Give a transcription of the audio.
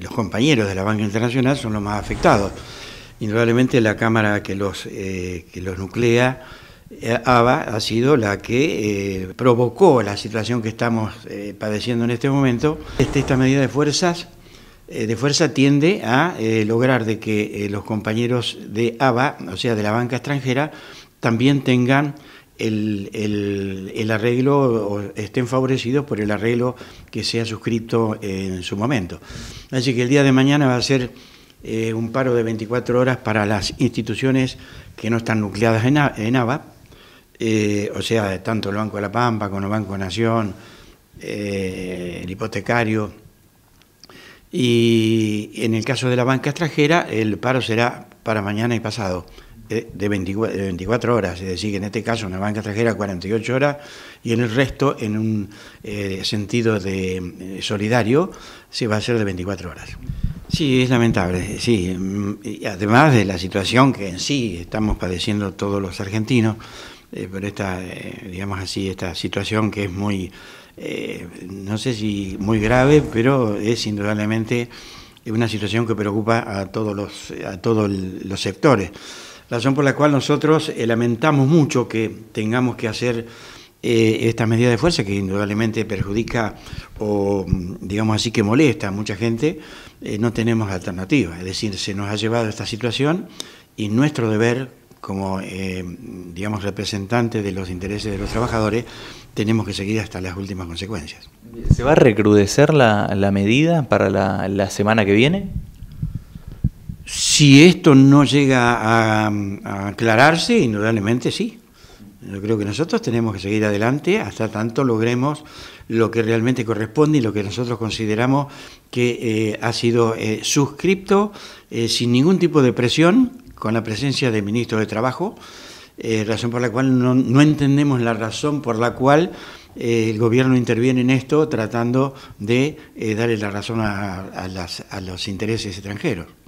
los compañeros de la banca internacional son los más afectados. Indudablemente la cámara que los, eh, que los nuclea, eh, ABA, ha sido la que eh, provocó la situación que estamos padeciendo en este momento. Este, esta medida de fuerzas de fuerza tiende a lograr de que los compañeros de ABA, o sea, de la banca extranjera, también tengan el, arreglo estén favorecidos por el arreglo que se ha suscrito en su momento. Así que el día de mañana va a ser eh, un paro de 24 horas para las instituciones que no están nucleadas en, en ABA, eh, o sea, tanto el Banco de la Pampa como el Banco Nación, eh, el hipotecario. Y en el caso de la banca extranjera, el paro será para mañana y pasado. Eh, de 24, horas, es decir, que en este caso una banca extranjera 48 horas y en el resto, en un eh, sentido de eh, solidario, se va a hacer de 24 horas. Sí, es lamentable, sí. además de la situación que en sí estamos padeciendo todos los argentinos, eh, pero esta, digamos así, esta situación que es muy, no sé si muy grave, pero es indudablemente una situación que preocupa a todos los, a todos los sectores razón por la cual nosotros eh, lamentamos mucho que tengamos que hacer eh, esta medida de fuerza que indudablemente perjudica o mm, digamos así que molesta a mucha gente, eh, no tenemos alternativa. Es decir, se nos ha llevado a esta situación y nuestro deber como digamos representantes de los intereses de los trabajadores, tenemos que seguir hasta las últimas consecuencias. ¿Se va a recrudecer la, medida para la semana que viene? Si esto no llega a, aclararse, indudablemente sí. Yo creo que nosotros tenemos que seguir adelante hasta tanto logremos lo que realmente corresponde y lo que nosotros consideramos que eh, ha sido eh, suscripto eh, sin ningún tipo de presión con la presencia de ministro de Trabajo, razón por la cual no, entendemos la razón por la cual el gobierno interviene en esto tratando de darle la razón a los intereses extranjeros.